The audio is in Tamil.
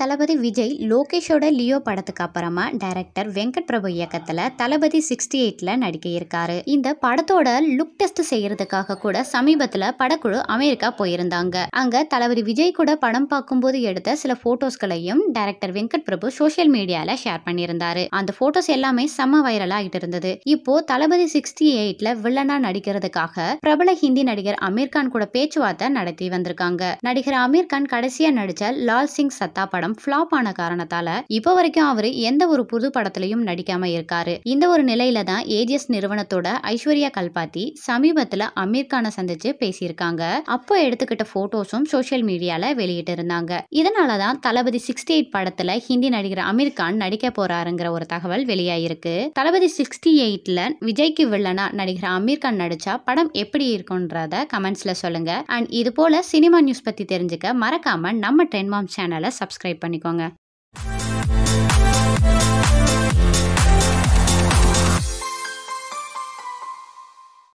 தளபதி விஜய் லோகேஷோட லியோ படத்துக்கு அப்புறமா டைரக்டர் வெங்கட் பிரபு இயக்கத்தில் தளபதி சிக்ஸ்டி எயிட்ல நடிக்க இருக்காரு இந்த படத்தோட லுக் டெஸ்ட் செய்யறதுக்காக கூட சமீபத்தில் படக்குழு அமெரிக்கா போயிருந்தாங்க அங்க தளபதி விஜய் கூட படம் பார்க்கும் போது எடுத்த சில போட்டோஸ்களையும் டைரக்டர் வெங்கட் பிரபு சோசியல் மீடியால ஷேர் பண்ணியிருந்தாரு அந்த போட்டோஸ் எல்லாமே செம்ம வைரல் ஆகிட்டு இருந்தது இப்போ தளபதி சிக்ஸ்டி எயிட்ல வில்லனா நடிக்கிறதுக்காக பிரபல ஹிந்தி நடிகர் அமீர் கான் கூட பேச்சுவார்த்தை நடத்தி வந்திருக்காங்க நடிகர் அமீர் கான் கடைசியா நடிச்ச லால் சிங் சத்தா படம் படம் ஃபிளாப் ஆன காரணத்தால இப்போ வரைக்கும் அவரு எந்த ஒரு புது படத்திலையும் நடிக்காம இருக்காரு இந்த ஒரு நிலையில தான் ஏஜிஎஸ் நிறுவனத்தோட ஐஸ்வர்யா கல்பாத்தி சமீபத்துல அமீர் சந்திச்சு பேசியிருக்காங்க அப்போ எடுத்துக்கிட்ட போட்டோஸும் சோசியல் மீடியால வெளியிட்டு இருந்தாங்க இதனாலதான் தளபதி சிக்ஸ்டி எயிட் படத்துல ஹிந்தி நடிகர் அமீர் கான் நடிக்க போறாருங்கிற ஒரு தகவல் வெளியாயிருக்கு தளபதி சிக்ஸ்டி எயிட்ல விஜய்க்கு வில்லனா நடிகர் அமீர் கான் நடிச்சா படம் எப்படி இருக்கும்ன்றத கமெண்ட்ஸ்ல சொல்லுங்க அண்ட் இது போல சினிமா நியூஸ் பத்தி தெரிஞ்சுக்க மறக்காம நம்ம டென்மாம் சேனலை சப்ஸ்கிரைப் பண்ணிக்கோங்க